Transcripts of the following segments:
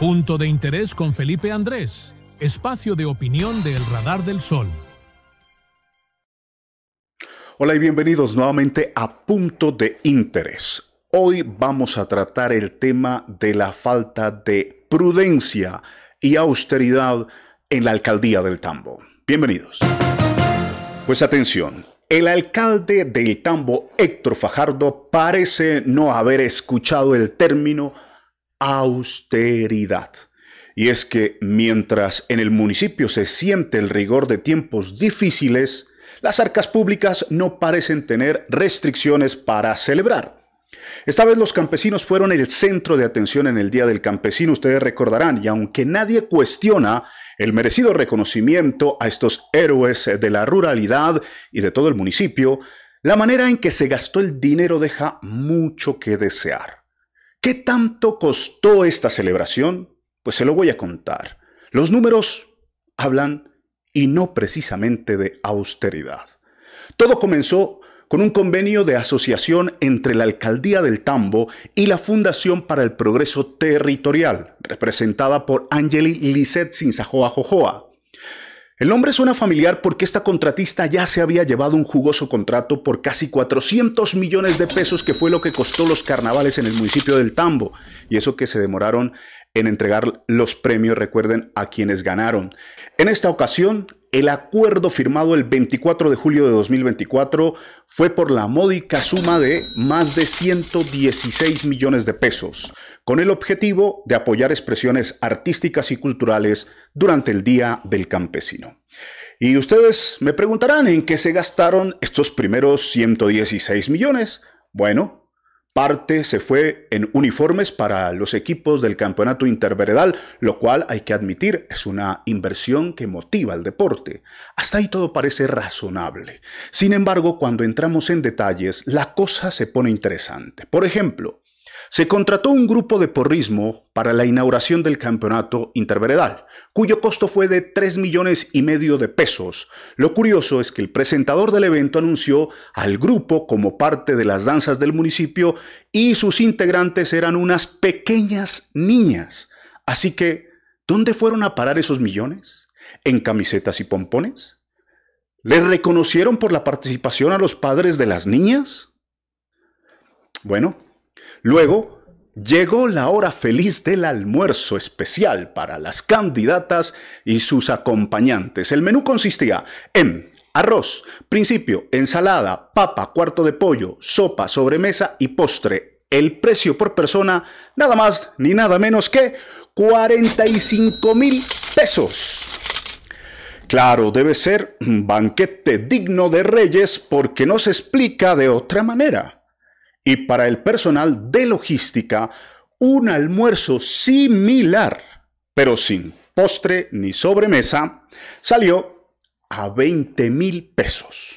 Punto de interés con Felipe Andrés, espacio de opinión del Radar del Sol. Hola y bienvenidos nuevamente a Punto de Interés. Hoy vamos a tratar el tema de la falta de prudencia y austeridad en la alcaldía del Tambo. Bienvenidos. Pues atención, el alcalde del Tambo, Héctor Fajardo, parece no haber escuchado el término austeridad. Y es que mientras en el municipio se siente el rigor de tiempos difíciles, las arcas públicas no parecen tener restricciones para celebrar. Esta vez los campesinos fueron el centro de atención en el Día del Campesino, ustedes recordarán, y aunque nadie cuestiona el merecido reconocimiento a estos héroes de la ruralidad y de todo el municipio, la manera en que se gastó el dinero deja mucho que desear. ¿Qué tanto costó esta celebración? Pues se lo voy a contar. Los números hablan y no precisamente de austeridad. Todo comenzó con un convenio de asociación entre la Alcaldía del Tambo y la Fundación para el Progreso Territorial, representada por Angeli Lisset Sinzajoa Jojoa. El nombre suena familiar porque esta contratista ya se había llevado un jugoso contrato por casi 400 millones de pesos que fue lo que costó los carnavales en el municipio del Tambo y eso que se demoraron en entregar los premios, recuerden, a quienes ganaron. En esta ocasión, el acuerdo firmado el 24 de julio de 2024 fue por la módica suma de más de 116 millones de pesos con el objetivo de apoyar expresiones artísticas y culturales durante el Día del Campesino. Y ustedes me preguntarán en qué se gastaron estos primeros 116 millones. Bueno, parte se fue en uniformes para los equipos del campeonato interveredal, lo cual hay que admitir es una inversión que motiva el deporte. Hasta ahí todo parece razonable. Sin embargo, cuando entramos en detalles, la cosa se pone interesante. Por ejemplo, se contrató un grupo de porrismo para la inauguración del campeonato interveredal, cuyo costo fue de 3 millones y medio de pesos. Lo curioso es que el presentador del evento anunció al grupo como parte de las danzas del municipio y sus integrantes eran unas pequeñas niñas. Así que, ¿dónde fueron a parar esos millones? ¿En camisetas y pompones? ¿Les reconocieron por la participación a los padres de las niñas? Bueno, Luego, llegó la hora feliz del almuerzo especial para las candidatas y sus acompañantes. El menú consistía en arroz, principio, ensalada, papa, cuarto de pollo, sopa, sobremesa y postre. El precio por persona, nada más ni nada menos que 45 mil pesos. Claro, debe ser un banquete digno de reyes porque no se explica de otra manera y para el personal de logística un almuerzo similar, pero sin postre ni sobremesa, salió a 20 mil pesos.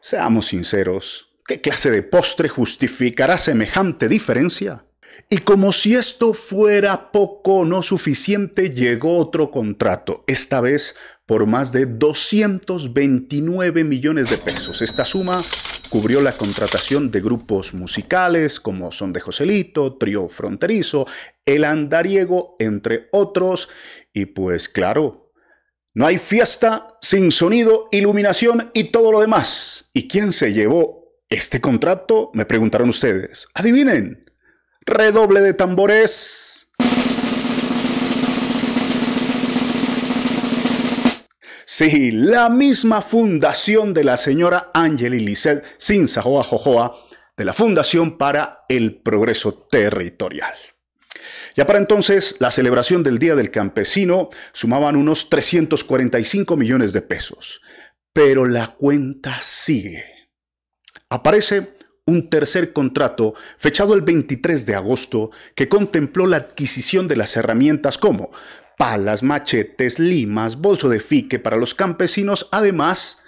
Seamos sinceros, ¿qué clase de postre justificará semejante diferencia? Y como si esto fuera poco o no suficiente, llegó otro contrato, esta vez por más de 229 millones de pesos. Esta suma cubrió la contratación de grupos musicales como Son de Joselito, Trío Fronterizo, El Andariego, entre otros. Y pues claro, no hay fiesta sin sonido, iluminación y todo lo demás. ¿Y quién se llevó este contrato? Me preguntaron ustedes. Adivinen. Redoble de tambores. Sí, la misma fundación de la señora Ángel y Lisset joa Jojoa, de la Fundación para el Progreso Territorial. Ya para entonces, la celebración del Día del Campesino sumaban unos 345 millones de pesos. Pero la cuenta sigue. Aparece un tercer contrato fechado el 23 de agosto que contempló la adquisición de las herramientas como palas, machetes, limas, bolso de fique para los campesinos, además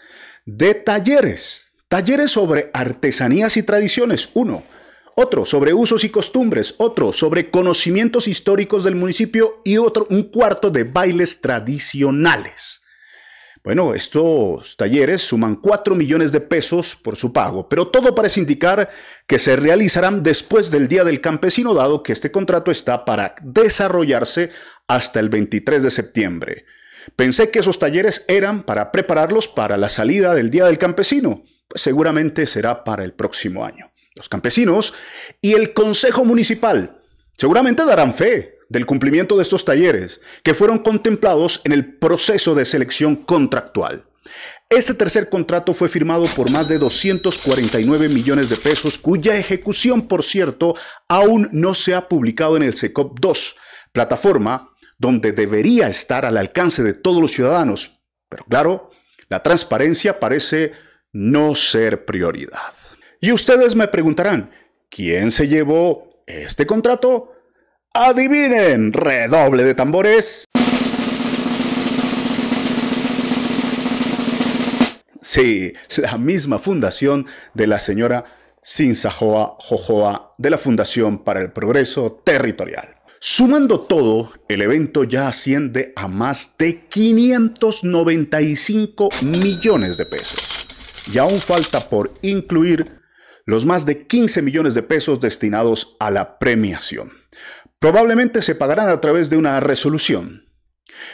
de talleres. Talleres sobre artesanías y tradiciones, uno. Otro sobre usos y costumbres, otro sobre conocimientos históricos del municipio y otro, un cuarto de bailes tradicionales. Bueno, estos talleres suman 4 millones de pesos por su pago, pero todo parece indicar que se realizarán después del Día del Campesino, dado que este contrato está para desarrollarse hasta el 23 de septiembre. Pensé que esos talleres eran para prepararlos para la salida del Día del Campesino, pues seguramente será para el próximo año. Los campesinos y el Consejo Municipal seguramente darán fe del cumplimiento de estos talleres que fueron contemplados en el proceso de selección contractual. Este tercer contrato fue firmado por más de 249 millones de pesos, cuya ejecución, por cierto, aún no se ha publicado en el SECOP 2, plataforma donde debería estar al alcance de todos los ciudadanos. Pero claro, la transparencia parece no ser prioridad. Y ustedes me preguntarán, ¿quién se llevó este contrato? Adivinen, redoble de tambores. Sí, la misma fundación de la señora Sinsajoa Jojoa de la Fundación para el Progreso Territorial. Sumando todo, el evento ya asciende a más de 595 millones de pesos. Y aún falta por incluir los más de 15 millones de pesos destinados a la premiación probablemente se pagarán a través de una resolución.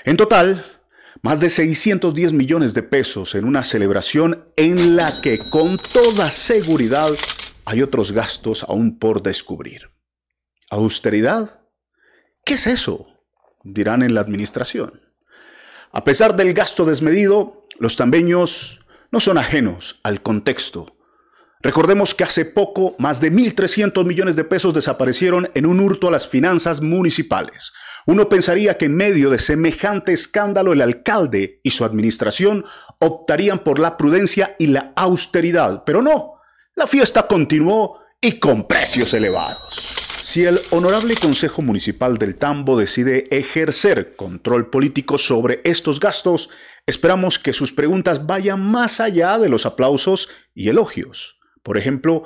En total, más de 610 millones de pesos en una celebración en la que con toda seguridad hay otros gastos aún por descubrir. ¿Austeridad? ¿Qué es eso? dirán en la administración. A pesar del gasto desmedido, los tambeños no son ajenos al contexto Recordemos que hace poco más de 1.300 millones de pesos desaparecieron en un hurto a las finanzas municipales. Uno pensaría que en medio de semejante escándalo el alcalde y su administración optarían por la prudencia y la austeridad, pero no, la fiesta continuó y con precios elevados. Si el honorable Consejo Municipal del Tambo decide ejercer control político sobre estos gastos, esperamos que sus preguntas vayan más allá de los aplausos y elogios. Por ejemplo,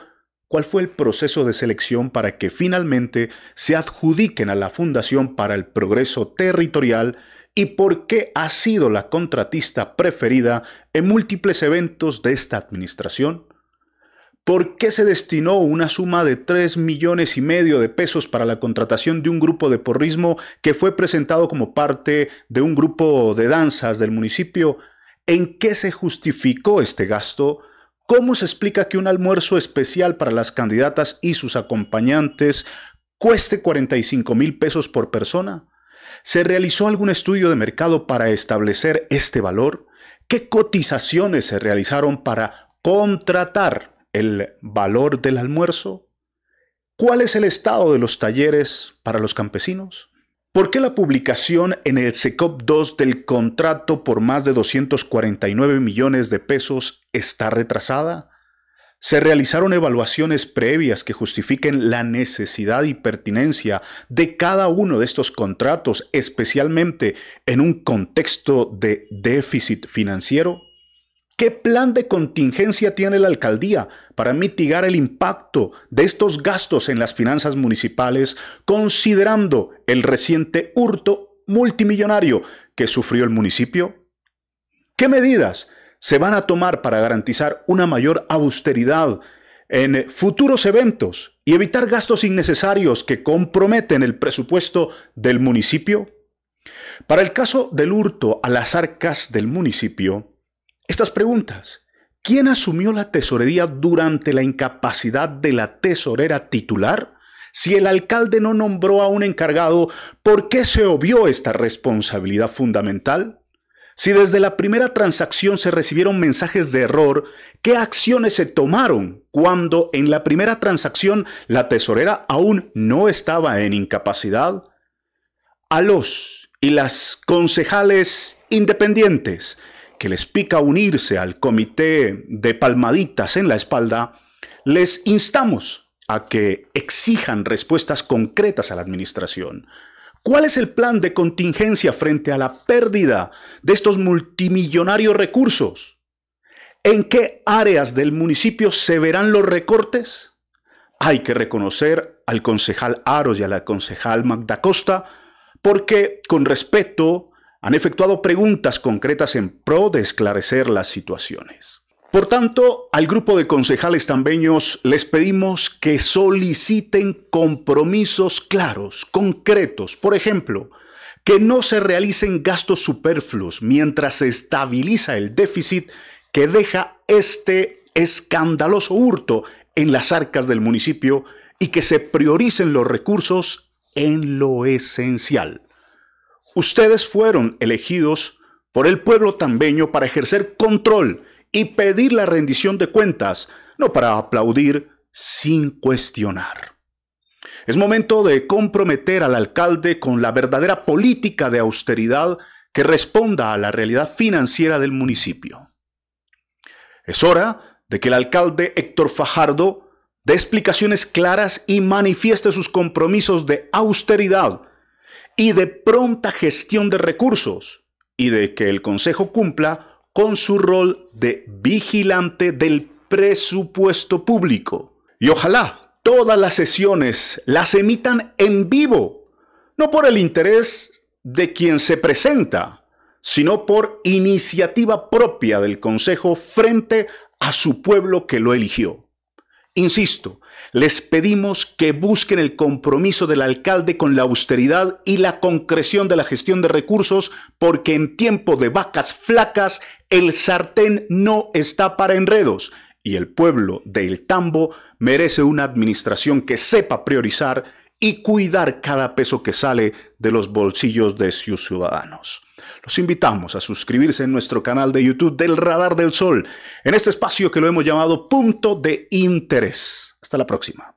¿cuál fue el proceso de selección para que finalmente se adjudiquen a la Fundación para el Progreso Territorial y por qué ha sido la contratista preferida en múltiples eventos de esta administración? ¿Por qué se destinó una suma de 3 millones y medio de pesos para la contratación de un grupo de porrismo que fue presentado como parte de un grupo de danzas del municipio? ¿En qué se justificó este gasto? ¿Cómo se explica que un almuerzo especial para las candidatas y sus acompañantes cueste 45 mil pesos por persona? ¿Se realizó algún estudio de mercado para establecer este valor? ¿Qué cotizaciones se realizaron para contratar el valor del almuerzo? ¿Cuál es el estado de los talleres para los campesinos? ¿Por qué la publicación en el SECOP 2 del contrato por más de 249 millones de pesos está retrasada? ¿Se realizaron evaluaciones previas que justifiquen la necesidad y pertinencia de cada uno de estos contratos, especialmente en un contexto de déficit financiero? ¿Qué plan de contingencia tiene la alcaldía para mitigar el impacto de estos gastos en las finanzas municipales, considerando el reciente hurto multimillonario que sufrió el municipio? ¿Qué medidas se van a tomar para garantizar una mayor austeridad en futuros eventos y evitar gastos innecesarios que comprometen el presupuesto del municipio? Para el caso del hurto a las arcas del municipio, estas preguntas. ¿Quién asumió la tesorería durante la incapacidad de la tesorera titular? Si el alcalde no nombró a un encargado, ¿por qué se obvió esta responsabilidad fundamental? Si desde la primera transacción se recibieron mensajes de error, ¿qué acciones se tomaron cuando en la primera transacción la tesorera aún no estaba en incapacidad? A los y las concejales independientes que les pica unirse al comité de palmaditas en la espalda, les instamos a que exijan respuestas concretas a la Administración. ¿Cuál es el plan de contingencia frente a la pérdida de estos multimillonarios recursos? ¿En qué áreas del municipio se verán los recortes? Hay que reconocer al concejal Aros y a la concejal Magda Costa porque con respeto han efectuado preguntas concretas en pro de esclarecer las situaciones. Por tanto, al grupo de concejales tambeños les pedimos que soliciten compromisos claros, concretos. Por ejemplo, que no se realicen gastos superfluos mientras se estabiliza el déficit que deja este escandaloso hurto en las arcas del municipio y que se prioricen los recursos en lo esencial. Ustedes fueron elegidos por el pueblo tambeño para ejercer control y pedir la rendición de cuentas, no para aplaudir sin cuestionar. Es momento de comprometer al alcalde con la verdadera política de austeridad que responda a la realidad financiera del municipio. Es hora de que el alcalde Héctor Fajardo dé explicaciones claras y manifieste sus compromisos de austeridad y de pronta gestión de recursos y de que el Consejo cumpla con su rol de vigilante del presupuesto público. Y ojalá todas las sesiones las emitan en vivo, no por el interés de quien se presenta, sino por iniciativa propia del Consejo frente a su pueblo que lo eligió. Insisto, les pedimos que busquen el compromiso del alcalde con la austeridad y la concreción de la gestión de recursos, porque en tiempo de vacas flacas el sartén no está para enredos y el pueblo de El Tambo merece una administración que sepa priorizar y cuidar cada peso que sale de los bolsillos de sus ciudadanos. Los invitamos a suscribirse en nuestro canal de YouTube del Radar del Sol, en este espacio que lo hemos llamado Punto de Interés. Hasta la próxima.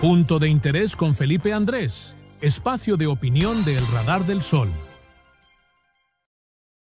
Punto de Interés con Felipe Andrés, espacio de opinión del Radar del Sol.